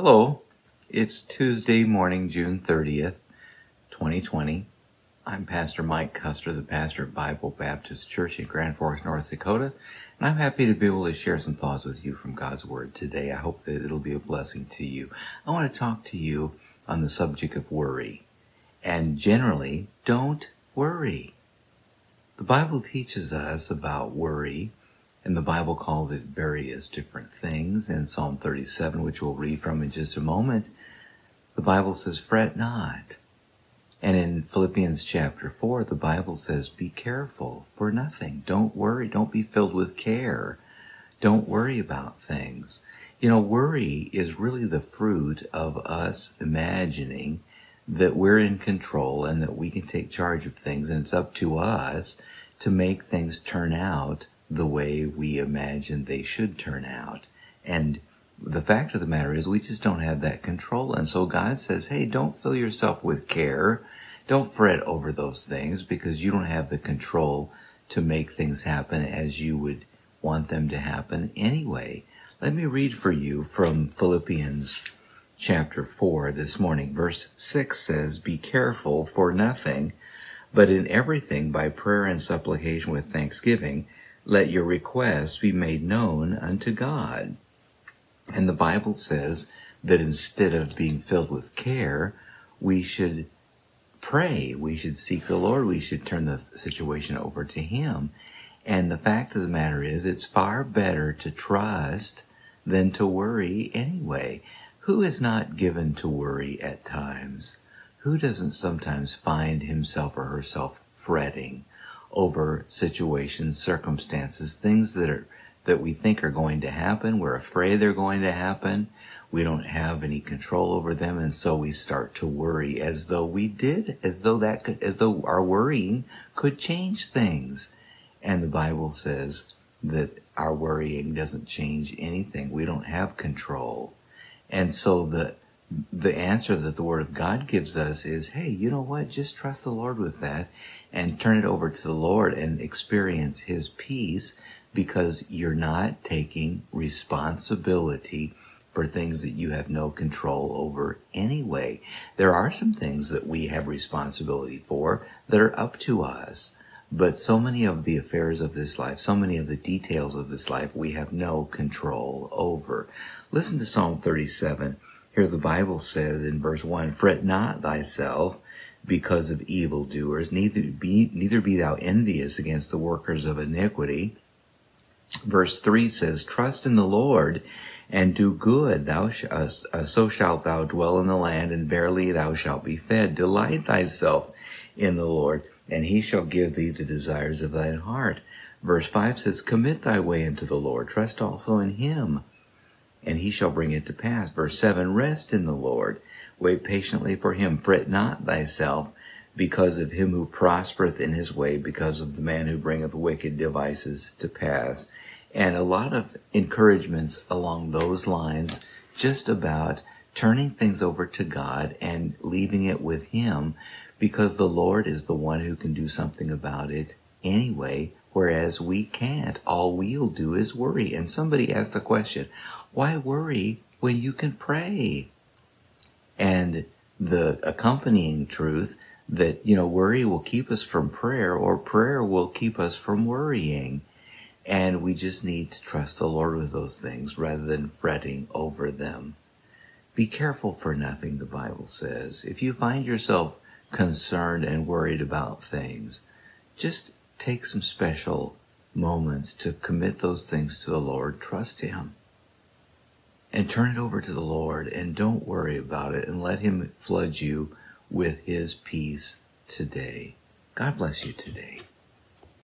Hello, it's Tuesday morning, June 30th, 2020. I'm Pastor Mike Custer, the pastor of Bible Baptist Church in Grand Forks, North Dakota, and I'm happy to be able to share some thoughts with you from God's Word today. I hope that it'll be a blessing to you. I want to talk to you on the subject of worry, and generally, don't worry. The Bible teaches us about worry and the Bible calls it various different things. In Psalm 37, which we'll read from in just a moment, the Bible says, fret not. And in Philippians chapter 4, the Bible says, be careful for nothing. Don't worry. Don't be filled with care. Don't worry about things. You know, worry is really the fruit of us imagining that we're in control and that we can take charge of things and it's up to us to make things turn out the way we imagine they should turn out. And the fact of the matter is, we just don't have that control. And so God says, hey, don't fill yourself with care. Don't fret over those things because you don't have the control to make things happen as you would want them to happen anyway. Let me read for you from Philippians chapter 4 this morning. Verse 6 says, Be careful for nothing, but in everything by prayer and supplication with thanksgiving let your requests be made known unto God. And the Bible says that instead of being filled with care, we should pray, we should seek the Lord, we should turn the situation over to Him. And the fact of the matter is, it's far better to trust than to worry anyway. Who is not given to worry at times? Who doesn't sometimes find himself or herself fretting? over situations, circumstances, things that are that we think are going to happen. We're afraid they're going to happen. We don't have any control over them. And so we start to worry as though we did, as though that could, as though our worrying could change things. And the Bible says that our worrying doesn't change anything. We don't have control. And so the, the answer that the Word of God gives us is, hey, you know what? Just trust the Lord with that and turn it over to the Lord and experience His peace because you're not taking responsibility for things that you have no control over anyway. There are some things that we have responsibility for that are up to us. But so many of the affairs of this life, so many of the details of this life, we have no control over. Listen to Psalm 37 here the Bible says in verse 1, Fret not thyself because of evildoers, neither be, neither be thou envious against the workers of iniquity. Verse 3 says, Trust in the Lord and do good, thou sh- uh, uh, so shalt thou dwell in the land, and verily thou shalt be fed. Delight thyself in the Lord, and he shall give thee the desires of thine heart. Verse 5 says, Commit thy way unto the Lord, trust also in him and he shall bring it to pass. Verse 7 Rest in the Lord, wait patiently for him, fret not thyself because of him who prospereth in his way, because of the man who bringeth wicked devices to pass. And a lot of encouragements along those lines, just about turning things over to God and leaving it with him, because the Lord is the one who can do something about it anyway, whereas we can't. All we'll do is worry. And somebody asked the question, why worry when you can pray? And the accompanying truth that, you know, worry will keep us from prayer or prayer will keep us from worrying. And we just need to trust the Lord with those things rather than fretting over them. Be careful for nothing, the Bible says. If you find yourself concerned and worried about things, just take some special moments to commit those things to the Lord, trust Him, and turn it over to the Lord, and don't worry about it, and let Him flood you with His peace today. God bless you today.